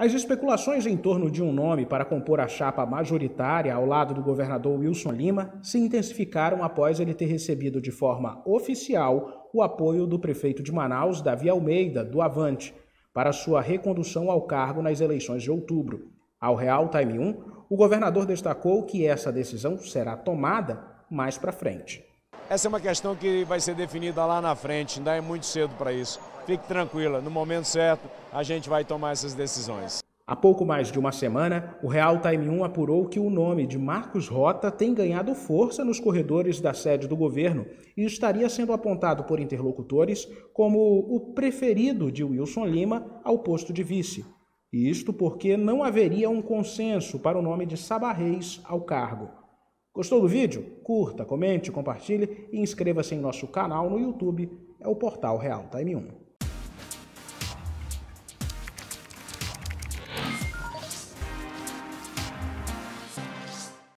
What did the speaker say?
As especulações em torno de um nome para compor a chapa majoritária ao lado do governador Wilson Lima se intensificaram após ele ter recebido de forma oficial o apoio do prefeito de Manaus, Davi Almeida, do Avante, para sua recondução ao cargo nas eleições de outubro. Ao Real Time 1, o governador destacou que essa decisão será tomada mais para frente. Essa é uma questão que vai ser definida lá na frente, ainda é muito cedo para isso. Fique tranquila, no momento certo a gente vai tomar essas decisões. Há pouco mais de uma semana, o Real Time 1 apurou que o nome de Marcos Rota tem ganhado força nos corredores da sede do governo e estaria sendo apontado por interlocutores como o preferido de Wilson Lima ao posto de vice. isto porque não haveria um consenso para o nome de Sabarreis ao cargo. Gostou do vídeo? Curta, comente, compartilhe e inscreva-se em nosso canal no YouTube, é o Portal Real Time 1.